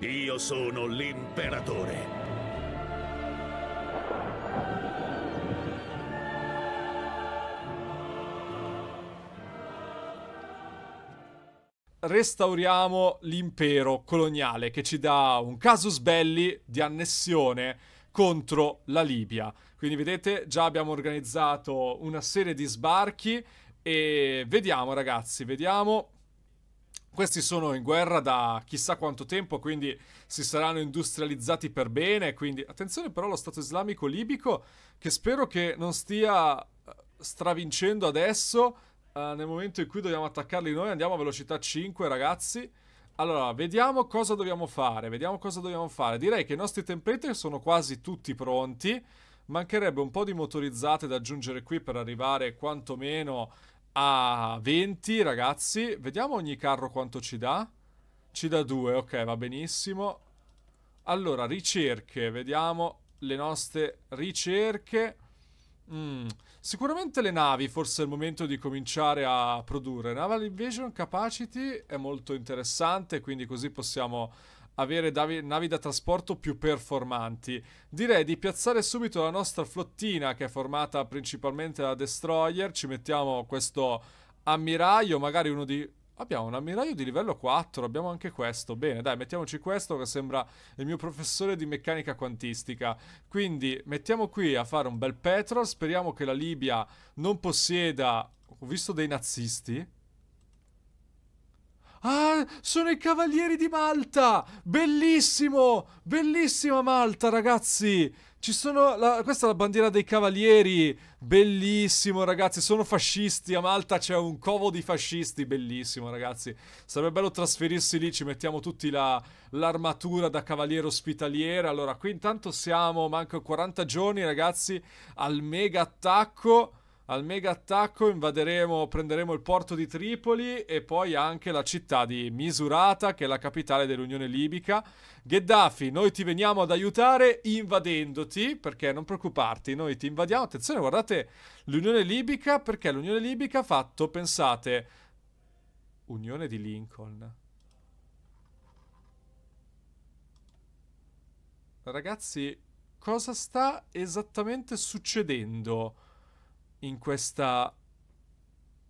Io sono l'imperatore. Restauriamo l'impero coloniale che ci dà un casus belli di annessione contro la Libia. Quindi vedete, già abbiamo organizzato una serie di sbarchi e vediamo ragazzi, vediamo questi sono in guerra da chissà quanto tempo, quindi si saranno industrializzati per bene. Quindi attenzione però allo Stato islamico libico, che spero che non stia eh, stravincendo adesso. Uh, nel momento in cui dobbiamo attaccarli noi, andiamo a velocità 5, ragazzi. Allora, vediamo cosa dobbiamo fare. Vediamo cosa dobbiamo fare. Direi che i nostri template sono quasi tutti pronti. Mancherebbe un po' di motorizzate da aggiungere qui per arrivare quantomeno a 20, ragazzi. Vediamo ogni carro quanto ci dà. Ci dà 2, ok, va benissimo. Allora, ricerche, vediamo le nostre ricerche. Mm. Sicuramente le navi, forse è il momento di cominciare a produrre. Naval Invasion Capacity è molto interessante, quindi così possiamo avere navi da trasporto più performanti. Direi di piazzare subito la nostra flottina, che è formata principalmente da destroyer. Ci mettiamo questo ammiraglio, magari uno di Abbiamo un ammiraglio di livello 4, abbiamo anche questo. Bene, dai, mettiamoci questo che sembra il mio professore di meccanica quantistica. Quindi mettiamo qui a fare un bel petrol, speriamo che la Libia non possieda... Ho visto dei nazisti, Ah, sono i Cavalieri di Malta! Bellissimo! Bellissima Malta, ragazzi! Ci sono... La, questa è la bandiera dei Cavalieri! Bellissimo, ragazzi! Sono fascisti! A Malta c'è un covo di fascisti! Bellissimo, ragazzi! Sarebbe bello trasferirsi lì, ci mettiamo tutti l'armatura da cavaliere ospitaliere. Allora, qui intanto siamo... Manco 40 giorni, ragazzi, al mega attacco al mega attacco invaderemo, prenderemo il porto di Tripoli e poi anche la città di Misurata, che è la capitale dell'Unione Libica. Gheddafi, noi ti veniamo ad aiutare invadendoti, perché non preoccuparti, noi ti invadiamo. Attenzione, guardate l'Unione Libica, perché l'Unione Libica ha fatto, pensate, Unione di Lincoln. Ragazzi, cosa sta esattamente succedendo? in questa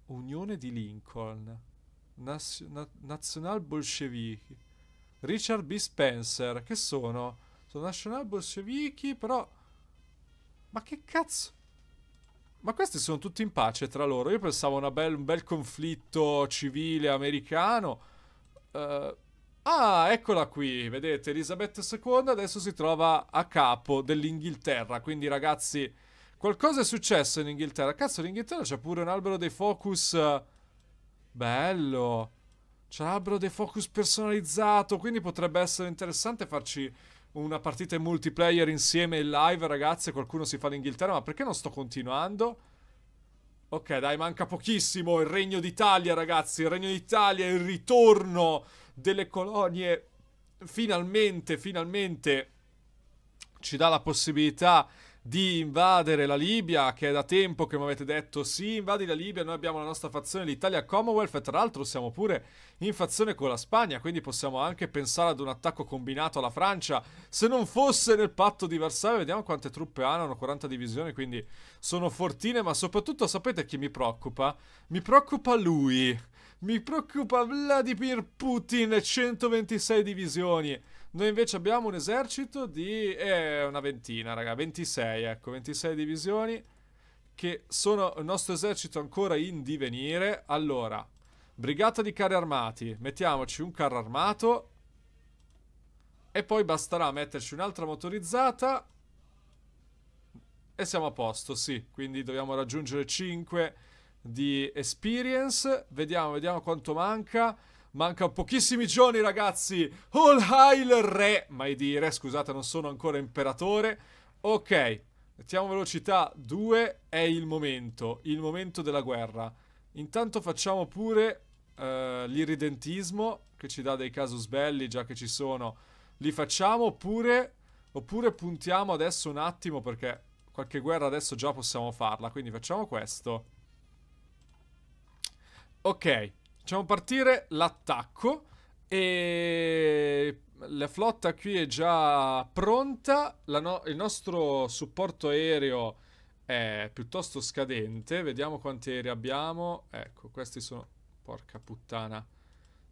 unione di Lincoln, nazio- na- nazional bolscevichi, Richard B. Spencer, che sono? Sono National Bolshevichi, però... Ma che cazzo? Ma questi sono tutti in pace tra loro. Io pensavo a be- un bel conflitto civile americano. Uh, ah, eccola qui. Vedete, Elisabetta II adesso si trova a capo dell'Inghilterra. Quindi, ragazzi, Qualcosa è successo in Inghilterra. Cazzo, in Inghilterra c'è pure un albero dei focus. Eh, bello. C'è l'albero dei focus personalizzato. Quindi potrebbe essere interessante farci una partita in multiplayer insieme in live, ragazzi. Qualcuno si fa l'Inghilterra. Ma perché non sto continuando? Ok, dai, manca pochissimo. Il Regno d'Italia, ragazzi. Il Regno d'Italia, il ritorno delle colonie. Finalmente, finalmente ci dà la possibilità di invadere la Libia, che è da tempo che mi avete detto sì, invadi la Libia, noi abbiamo la nostra fazione, l'Italia Commonwealth, e tra l'altro siamo pure in fazione con la Spagna, quindi possiamo anche pensare ad un attacco combinato alla Francia, se non fosse nel patto di Versailles, vediamo quante truppe hanno, hanno 40 divisioni, quindi sono fortine, ma soprattutto sapete chi mi preoccupa? Mi preoccupa lui, mi preoccupa Vladimir Putin, 126 divisioni. Noi invece abbiamo un esercito di eh, una ventina, raga, 26, ecco, 26 divisioni che sono il nostro esercito ancora in divenire. Allora, brigata di carri armati, mettiamoci un carro armato e poi basterà metterci un'altra motorizzata e siamo a posto, sì. Quindi dobbiamo raggiungere 5 di experience. Vediamo, vediamo quanto manca. Manca pochissimi giorni, ragazzi. All Hail Re, mai dire. Scusate, non sono ancora imperatore. Ok, mettiamo velocità 2. È il momento, il momento della guerra. Intanto facciamo pure uh, eh, l'iridentismo, che ci dà dei casus belli, già che ci sono. Li facciamo oppure, oppure puntiamo adesso un attimo, perché qualche guerra adesso già possiamo farla. Quindi facciamo questo. Ok, Facciamo partire l'attacco e la flotta qui è già pronta, no il nostro supporto aereo è piuttosto scadente, vediamo quanti aerei abbiamo, ecco questi sono, porca puttana,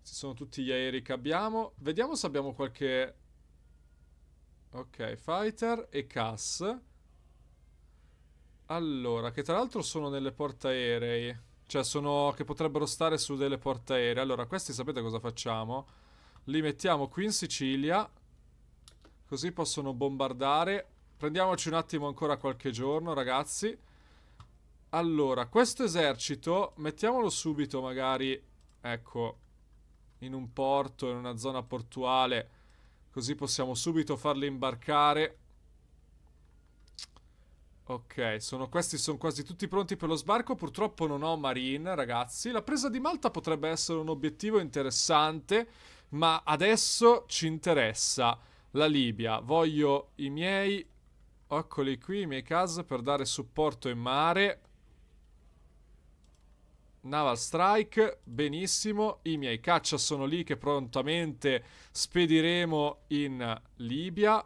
ci sono tutti gli aerei che abbiamo, vediamo se abbiamo qualche, ok, fighter e CAS, allora, che tra l'altro sono nelle portaerei. Cioè sono... che potrebbero stare su delle portaerei. Allora, questi sapete cosa facciamo? Li mettiamo qui in Sicilia. Così possono bombardare. Prendiamoci un attimo ancora qualche giorno, ragazzi. Allora, questo esercito, mettiamolo subito magari, ecco, in un porto, in una zona portuale. Così possiamo subito farli imbarcare Ok, sono, questi sono quasi tutti pronti per lo sbarco. Purtroppo non ho marine, ragazzi. La presa di Malta potrebbe essere un obiettivo interessante, ma adesso ci interessa la Libia. Voglio i miei... Eccoli qui, i miei CAS per dare supporto in mare. Naval Strike, benissimo. I miei caccia sono lì che prontamente spediremo in Libia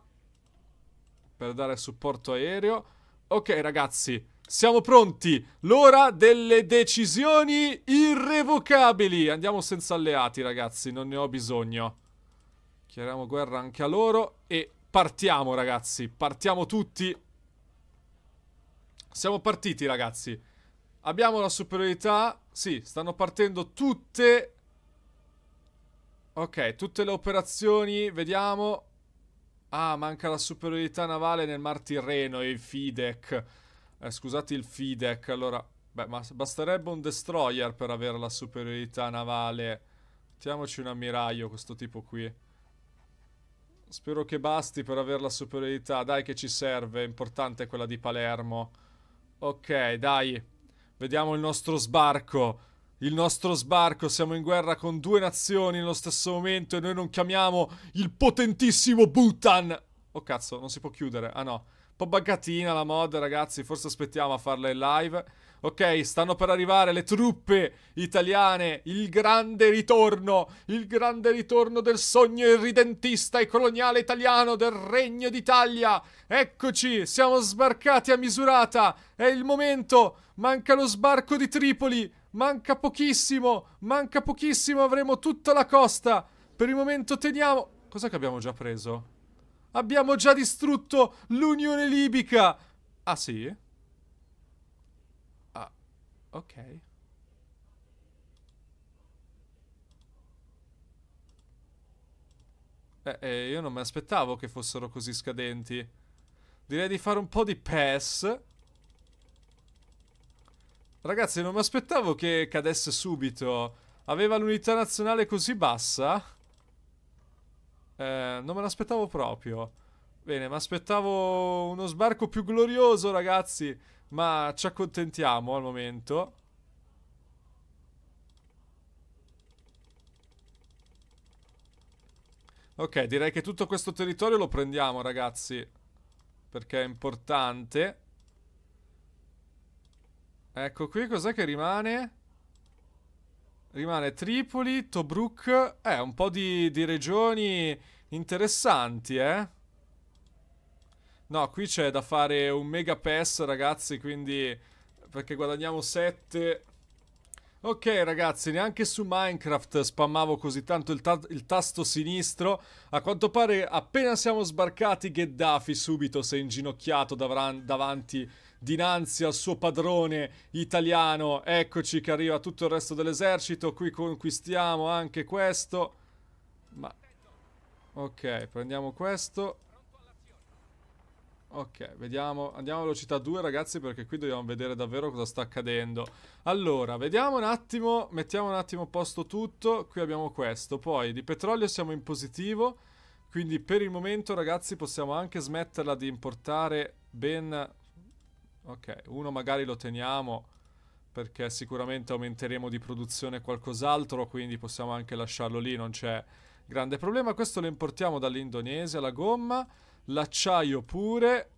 per dare supporto aereo. Ok ragazzi, siamo pronti. L'ora delle decisioni irrevocabili. Andiamo senza alleati ragazzi, non ne ho bisogno. Chiariamo guerra anche a loro e partiamo ragazzi, partiamo tutti. Siamo partiti ragazzi. Abbiamo la superiorità. Sì, stanno partendo tutte... Ok, tutte le operazioni, vediamo. Ah, manca la superiorità navale nel Mar Tirreno e il Fidec. Eh, scusate il Fidec, allora... Beh, ma basterebbe un destroyer per avere la superiorità navale. Mettiamoci un ammiraglio, questo tipo qui. Spero che basti per avere la superiorità. Dai che ci serve, importante quella di Palermo. Ok, dai. Vediamo il nostro sbarco il nostro sbarco, siamo in guerra con due nazioni nello stesso momento e noi non chiamiamo il potentissimo Bhutan. Oh cazzo, non si può chiudere. Ah no. Un po' baggatina la mod, ragazzi, forse aspettiamo a farla in live. Ok, stanno per arrivare le truppe italiane, il grande ritorno, il grande ritorno del sogno irridentista e coloniale italiano del Regno d'Italia. Eccoci, siamo sbarcati a misurata, è il momento, manca lo sbarco di Tripoli, Manca pochissimo! Manca pochissimo! Avremo tutta la costa! Per il momento teniamo... Cos'è che abbiamo già preso? Abbiamo già distrutto l'Unione Libica! Ah, sì? Ah, ok. Eh, eh, io non mi aspettavo che fossero così scadenti. Direi di fare un po' di pass... Ragazzi, non mi aspettavo che cadesse subito. Aveva l'unità nazionale così bassa. Eh, non me l'aspettavo proprio. Bene, mi aspettavo uno sbarco più glorioso, ragazzi. Ma ci accontentiamo al momento. Ok, direi che tutto questo territorio lo prendiamo, ragazzi. Perché è importante. Ecco qui, cos'è che rimane? Rimane Tripoli, Tobruk... Eh, un po' di, di regioni interessanti, eh? No, qui c'è da fare un mega pass, ragazzi, quindi... Perché guadagniamo 7... Ok ragazzi, neanche su Minecraft spammavo così tanto il, ta il, tasto sinistro. A quanto pare appena siamo sbarcati Gheddafi subito si è inginocchiato davanti dinanzi al suo padrone italiano. Eccoci che arriva tutto il resto dell'esercito, qui conquistiamo anche questo. Ma... Ok, prendiamo questo. Ok, vediamo, andiamo a velocità 2 ragazzi perché qui dobbiamo vedere davvero cosa sta accadendo Allora, vediamo un attimo, mettiamo un attimo a posto tutto Qui abbiamo questo, poi di petrolio siamo in positivo Quindi per il momento ragazzi possiamo anche smetterla di importare ben Ok, uno magari lo teniamo perché sicuramente aumenteremo di produzione qualcos'altro, quindi possiamo anche lasciarlo lì, non c'è grande problema. Questo lo importiamo dall'Indonesia, la gomma, l'acciaio pure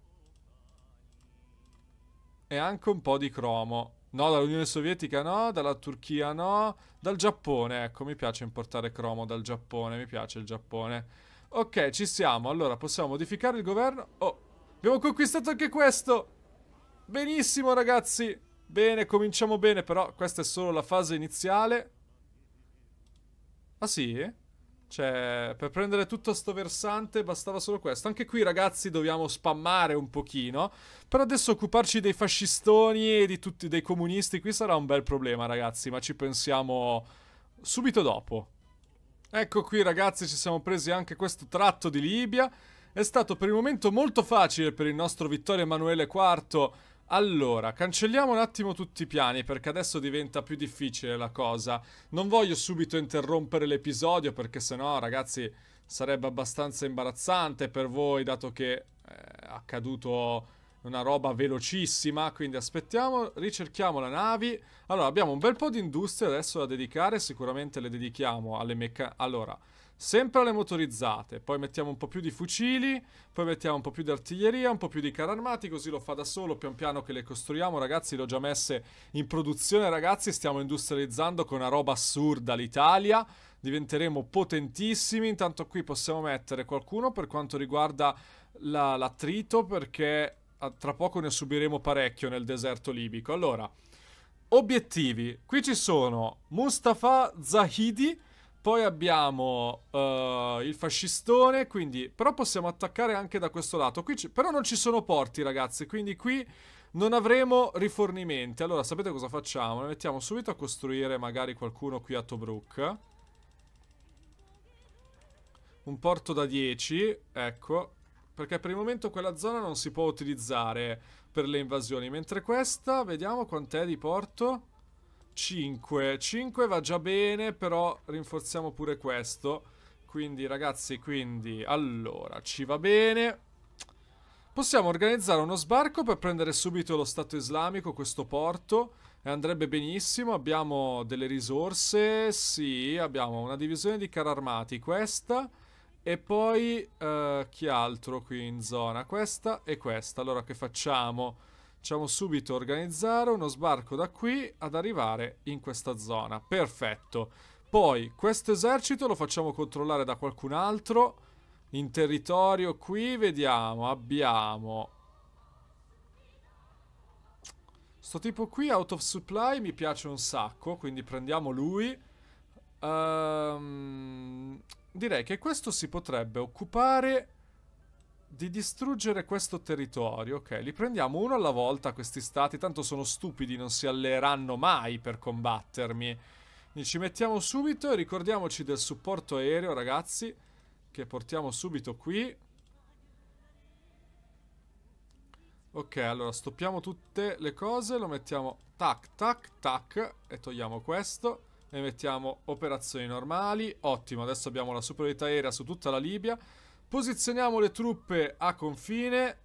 e anche un po' di cromo. No, dall'Unione Sovietica no, dalla Turchia no, dal Giappone, ecco, mi piace importare cromo dal Giappone, mi piace il Giappone. Ok, ci siamo, allora possiamo modificare il governo. Oh, abbiamo conquistato anche questo! Benissimo ragazzi, bene, cominciamo bene, però questa è solo la fase iniziale. Ah sì? Cioè, per prendere tutto sto versante bastava solo questo. Anche qui, ragazzi, dobbiamo spammare un pochino. Per adesso occuparci dei fascistoni e di tutti dei comunisti qui sarà un bel problema, ragazzi. Ma ci pensiamo subito dopo. Ecco qui, ragazzi, ci siamo presi anche questo tratto di Libia. È stato per il momento molto facile per il nostro Vittorio Emanuele IV allora, cancelliamo un attimo tutti i piani perché adesso diventa più difficile la cosa. Non voglio subito interrompere l'episodio perché sennò, ragazzi, sarebbe abbastanza imbarazzante per voi dato che è eh, accaduto una roba velocissima, quindi aspettiamo, ricerchiamo la navi. Allora, abbiamo un bel po' di industrie adesso da dedicare, sicuramente le dedichiamo alle meccaniche. Allora... Sempre le motorizzate, poi mettiamo un po' più di fucili, poi mettiamo un po' più di artiglieria, un po' più di carri armati, così lo fa da solo pian piano che le costruiamo, ragazzi, le ho già messe in produzione, ragazzi, stiamo industrializzando con una roba assurda l'Italia, diventeremo potentissimi, intanto qui possiamo mettere qualcuno per quanto riguarda l'attrito, la, perché ah, tra poco ne subiremo parecchio nel deserto libico. Allora, obiettivi, qui ci sono Mustafa Zahidi, poi abbiamo uh, il fascistone, quindi... Però possiamo attaccare anche da questo lato. però non ci sono porti, ragazzi, quindi qui non avremo rifornimenti. Allora, sapete cosa facciamo? Ne mettiamo subito a costruire magari qualcuno qui a Tobruk. Un porto da 10, ecco. Perché per il momento quella zona non si può utilizzare per le invasioni. Mentre questa, vediamo quant'è di porto... 5. 5 va già bene, però rinforziamo pure questo. Quindi, ragazzi, quindi... Allora, ci va bene. Possiamo organizzare uno sbarco per prendere subito lo Stato Islamico, questo porto. E andrebbe benissimo. Abbiamo delle risorse. Sì, abbiamo una divisione di carri armati, questa... E poi eh, chi altro qui in zona? Questa e questa. Allora che facciamo? Facciamo subito organizzare uno sbarco da qui ad arrivare in questa zona. Perfetto. Poi questo esercito lo facciamo controllare da qualcun altro. In territorio qui vediamo, abbiamo... Sto tipo qui, out of supply, mi piace un sacco, quindi prendiamo lui. Ehm... Um direi che questo si potrebbe occupare di distruggere questo territorio, ok? Li prendiamo uno alla volta questi stati, tanto sono stupidi, non si alleeranno mai per combattermi. Quindi ci mettiamo subito e ricordiamoci del supporto aereo, ragazzi, che portiamo subito qui. Ok, allora stoppiamo tutte le cose, lo mettiamo tac, tac, tac e togliamo questo. E mettiamo operazioni normali, ottimo, adesso abbiamo la superiorità aerea su tutta la Libia. Posizioniamo le truppe a confine.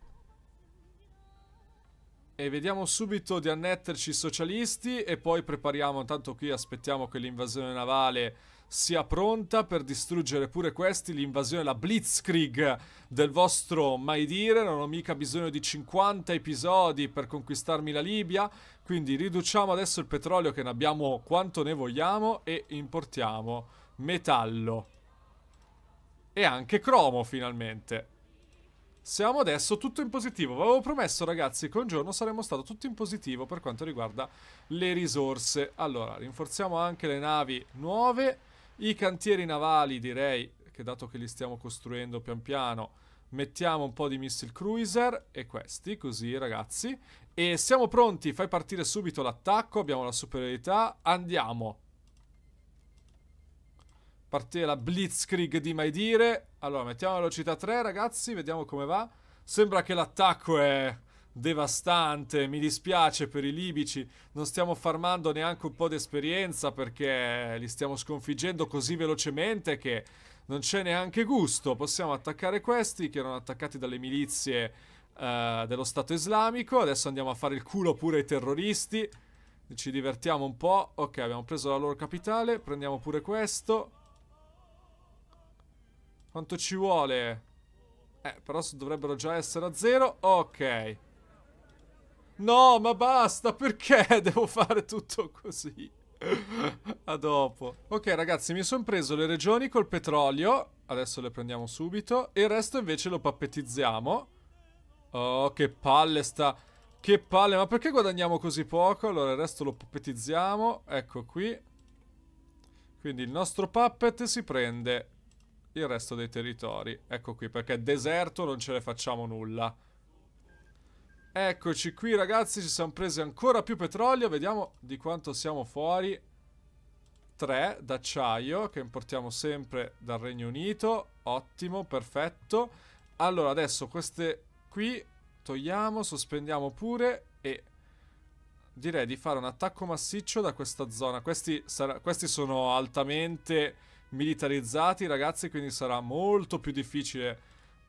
E vediamo subito di annetterci i socialisti e poi prepariamo, intanto qui aspettiamo che l'invasione navale sia pronta per distruggere pure questi, l'invasione, la blitzkrieg del vostro mai dire, non ho mica bisogno di 50 episodi per conquistarmi la Libia, quindi riduciamo adesso il petrolio che ne abbiamo quanto ne vogliamo e importiamo metallo. E anche cromo finalmente siamo adesso tutto in positivo. Vi avevo promesso, ragazzi, che un giorno saremmo stati tutto in positivo per quanto riguarda le risorse. Allora, rinforziamo anche le navi nuove, i cantieri navali, direi, che dato che li stiamo costruendo pian piano, mettiamo un po' di missile cruiser e questi, così, ragazzi. E siamo pronti, fai partire subito l'attacco, abbiamo la superiorità, andiamo. Partire la Blitzkrieg di mai dire. Allora, mettiamo velocità 3, ragazzi, vediamo come va. Sembra che l'attacco è devastante, mi dispiace per i libici, non stiamo farmando neanche un po' di esperienza perché li stiamo sconfiggendo così velocemente che non c'è neanche gusto. Possiamo attaccare questi che erano attaccati dalle milizie eh, dello Stato Islamico, adesso andiamo a fare il culo pure ai terroristi, ci divertiamo un po', ok abbiamo preso la loro capitale, prendiamo pure questo... Quanto ci vuole? Eh, però dovrebbero già essere a zero. Ok. No, ma basta, perché devo fare tutto così? a dopo. Ok, ragazzi, mi sono preso le regioni col petrolio. Adesso le prendiamo subito. E il resto invece lo pappetizziamo. Oh, che palle sta... Che palle, ma perché guadagniamo così poco? Allora, il resto lo puppetizziamo. Ecco qui. Quindi il nostro puppet si prende il resto dei territori. Ecco qui, perché deserto non ce ne facciamo nulla. Eccoci qui ragazzi, ci siamo presi ancora più petrolio, vediamo di quanto siamo fuori. 3 d'acciaio che importiamo sempre dal Regno Unito, ottimo, perfetto. Allora adesso queste qui togliamo, sospendiamo pure e direi di fare un attacco massiccio da questa zona. Questi, questi sono altamente militarizzati ragazzi, quindi sarà molto più difficile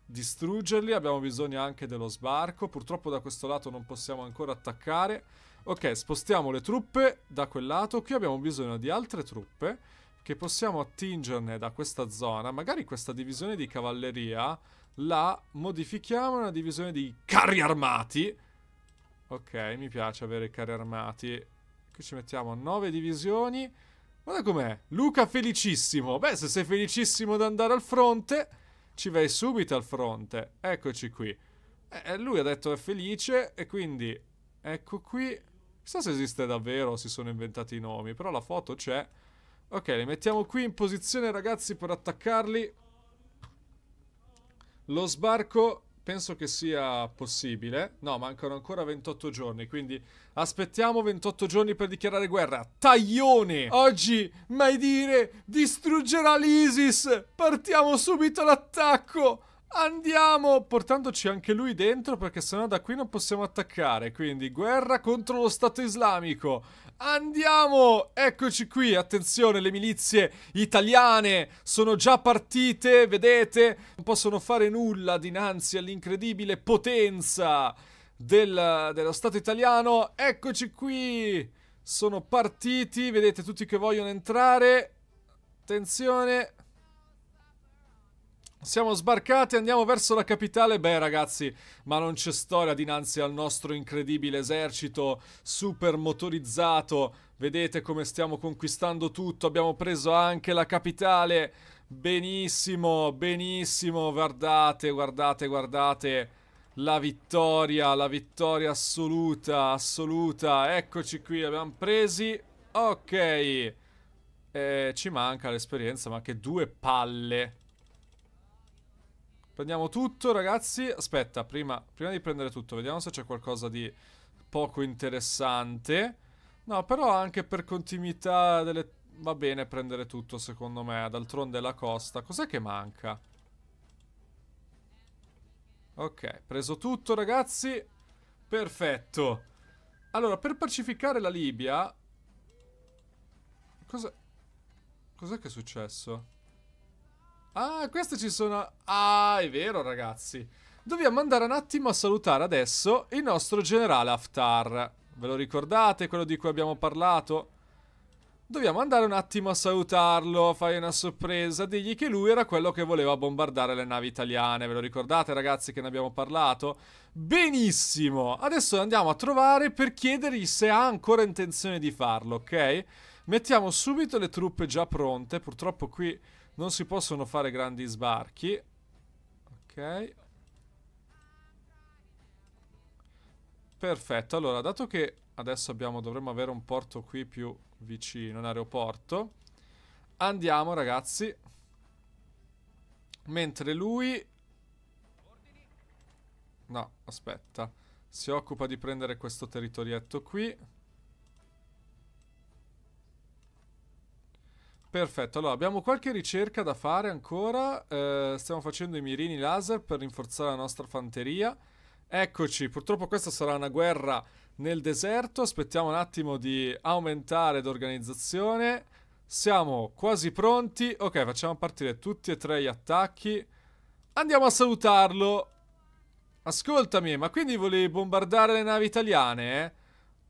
distruggerli. Abbiamo bisogno anche dello sbarco, purtroppo da questo lato non possiamo ancora attaccare. Ok, spostiamo le truppe da quel lato, qui abbiamo bisogno di altre truppe che possiamo attingerne da questa zona. Magari questa divisione di cavalleria la modifichiamo in una divisione di carri armati. Ok, mi piace avere carri armati. Qui ci mettiamo 9 divisioni. Guarda com'è. Luca felicissimo. Beh, se sei felicissimo di andare al fronte, ci vai subito al fronte. Eccoci qui. Eh, eh, lui ha detto è felice e quindi... Ecco qui. Chissà se esiste davvero o si sono inventati i nomi, però la foto c'è. Ok, li mettiamo qui in posizione ragazzi per attaccarli. Lo sbarco penso che sia possibile. No, mancano ancora 28 giorni, quindi aspettiamo 28 giorni per dichiarare guerra. Taglione! Oggi, mai dire, distruggerà l'ISIS! Partiamo subito all'attacco! Andiamo! Portandoci anche lui dentro perché sennò da qui non possiamo attaccare. Quindi guerra contro lo Stato Islamico. Andiamo! Eccoci qui, attenzione, le milizie italiane sono già partite, vedete? Non possono fare nulla dinanzi all'incredibile potenza del, dello Stato italiano. Eccoci qui! Sono partiti, vedete tutti che vogliono entrare. Attenzione, siamo sbarcati, andiamo verso la capitale. Beh, ragazzi, ma non c'è storia dinanzi al nostro incredibile esercito super motorizzato. Vedete come stiamo conquistando tutto. Abbiamo preso anche la capitale. Benissimo, benissimo. Guardate, guardate, guardate. La vittoria, la vittoria assoluta, assoluta. Eccoci qui, abbiamo presi. Ok. Eh, ci manca l'esperienza, ma che due palle. Prendiamo tutto, ragazzi. Aspetta, prima, prima di prendere tutto, vediamo se c'è qualcosa di poco interessante. No, però anche per continuità delle... Va bene prendere tutto, secondo me. D'altronde è la costa. Cos'è che manca? Ok, preso tutto, ragazzi. Perfetto. Allora, per pacificare la Libia... Cos'è... Cos'è che è successo? Ah, queste ci sono... Ah, è vero ragazzi. Dobbiamo andare un attimo a salutare adesso il nostro generale Haftar. Ve lo ricordate quello di cui abbiamo parlato? Dobbiamo andare un attimo a salutarlo, fai una sorpresa, digli che lui era quello che voleva bombardare le navi italiane. Ve lo ricordate ragazzi che ne abbiamo parlato? Benissimo! Adesso andiamo a trovare per chiedergli se ha ancora intenzione di farlo, ok? Mettiamo subito le truppe già pronte, purtroppo qui non si possono fare grandi sbarchi. Ok. Perfetto, allora dato che adesso abbiamo, dovremmo avere un porto qui più vicino, un aeroporto, andiamo ragazzi. Mentre lui... No, aspetta. Si occupa di prendere questo territorietto qui. Perfetto, allora abbiamo qualche ricerca da fare ancora, eh, stiamo facendo i mirini laser per rinforzare la nostra fanteria. Eccoci, purtroppo questa sarà una guerra nel deserto, aspettiamo un attimo di aumentare d'organizzazione. Siamo quasi pronti, ok facciamo partire tutti e tre gli attacchi. Andiamo a salutarlo. Ascoltami, ma quindi volevi bombardare le navi italiane? Eh?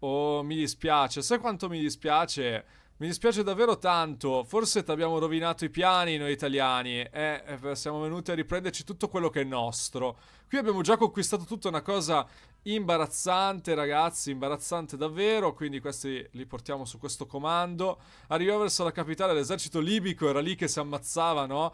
Oh, mi dispiace, sai quanto mi dispiace? Mi dispiace davvero tanto, forse ti abbiamo rovinato i piani noi italiani, eh, eh, siamo venuti a riprenderci tutto quello che è nostro. Qui abbiamo già conquistato tutta una cosa imbarazzante ragazzi, imbarazzante davvero, quindi questi li portiamo su questo comando. Arriva verso la capitale l'esercito libico, era lì che si ammazzava, no?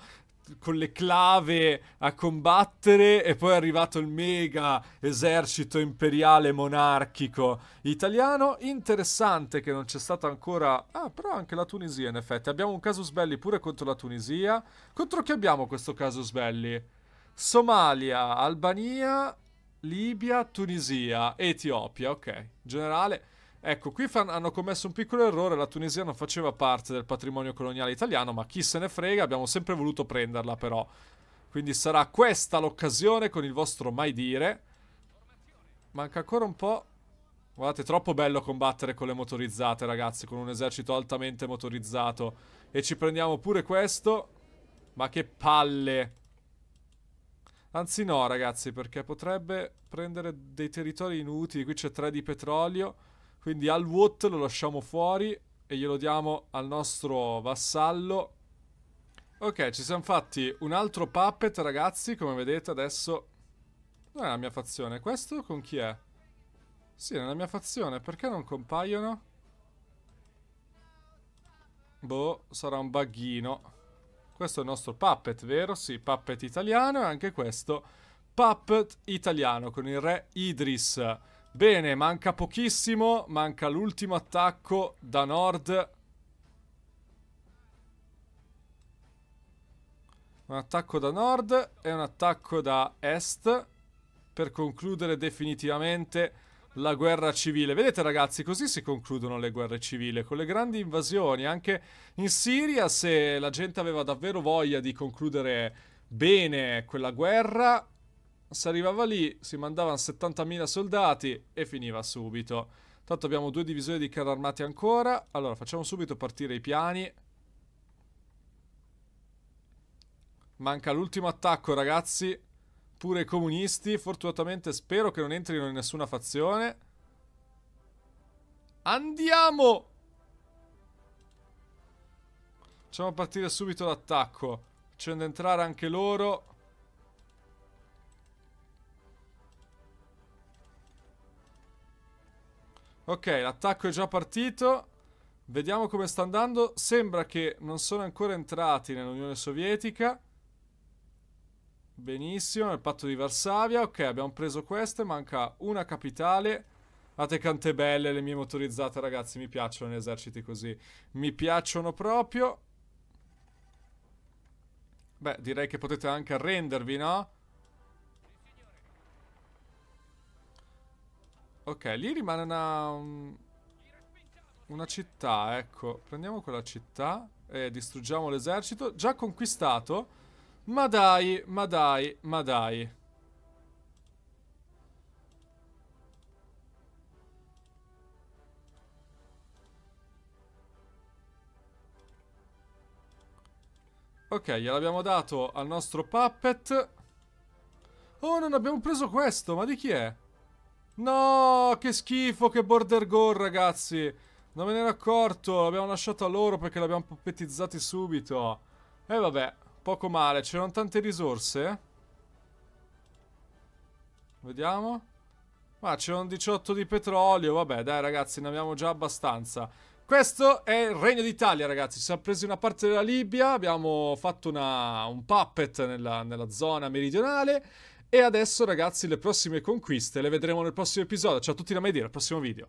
con le clave a combattere e poi è arrivato il mega esercito imperiale monarchico italiano. Interessante che non c'è stata ancora... Ah, però anche la Tunisia in effetti. Abbiamo un casus belli pure contro la Tunisia. Contro chi abbiamo questo casus belli? Somalia, Albania, Libia, Tunisia, Etiopia, ok. generale Ecco, qui fan- hanno commesso un piccolo errore, la Tunisia non faceva parte del patrimonio coloniale italiano, ma chi se ne frega, abbiamo sempre voluto prenderla però. Quindi sarà questa l'occasione con il vostro mai dire. Manca ancora un po'. Guardate, è troppo bello combattere con le motorizzate, ragazzi, con un esercito altamente motorizzato. E ci prendiamo pure questo. Ma che palle! Anzi no, ragazzi, perché potrebbe prendere dei territori inutili. Qui c'è 3 di petrolio. Quindi al Wot lo lasciamo fuori e glielo diamo al nostro vassallo. Ok, ci siamo fatti un altro puppet, ragazzi. Come vedete adesso... Non è la mia fazione. Questo con chi è? Sì, è la mia fazione. Perché non compaiono? Boh, sarà un baghino. Questo è il nostro puppet, vero? Sì, puppet italiano e anche questo puppet italiano con il re Idris. Bene, manca pochissimo, manca l'ultimo attacco da nord. Un attacco da nord e un attacco da est per concludere definitivamente la guerra civile. Vedete ragazzi, così si concludono le guerre civili, con le grandi invasioni. Anche in Siria, se la gente aveva davvero voglia di concludere bene quella guerra, si arrivava lì, si mandavano 70.000 soldati e finiva subito. Tanto abbiamo due divisioni di carri armati ancora. Allora, facciamo subito partire i piani. Manca l'ultimo attacco, ragazzi. Pure i comunisti. Fortunatamente spero che non entrino in nessuna fazione. Andiamo! Facciamo partire subito l'attacco. Facendo entrare anche loro. Ok, l'attacco è già partito. Vediamo come sta andando. Sembra che non sono ancora entrati nell'Unione Sovietica. Benissimo, nel patto di Varsavia. Ok, abbiamo preso queste, manca una capitale. Guardate quante belle le mie motorizzate, ragazzi. Mi piacciono gli eserciti così. Mi piacciono proprio. Beh, direi che potete anche arrendervi, no? Ok, lì rimane una... Una città, ecco. Prendiamo quella città e distruggiamo l'esercito. Già conquistato. Ma dai, ma dai, ma dai. Ok, gliel'abbiamo dato al nostro puppet. Oh, non abbiamo preso questo, ma di chi è? No, che schifo, che border gore, ragazzi. Non me ne ero accorto, l'abbiamo lasciato a loro perché l'abbiamo puppetizzati subito. E eh, vabbè, poco male, c'erano tante risorse. Vediamo. Ma ah, c'erano 18 di petrolio, vabbè dai ragazzi, ne abbiamo già abbastanza. Questo è il Regno d'Italia ragazzi, ci siamo presi una parte della Libia, abbiamo fatto una, un puppet nella, nella zona meridionale e adesso ragazzi le prossime conquiste le vedremo nel prossimo episodio. Ciao a tutti da Media, al prossimo video.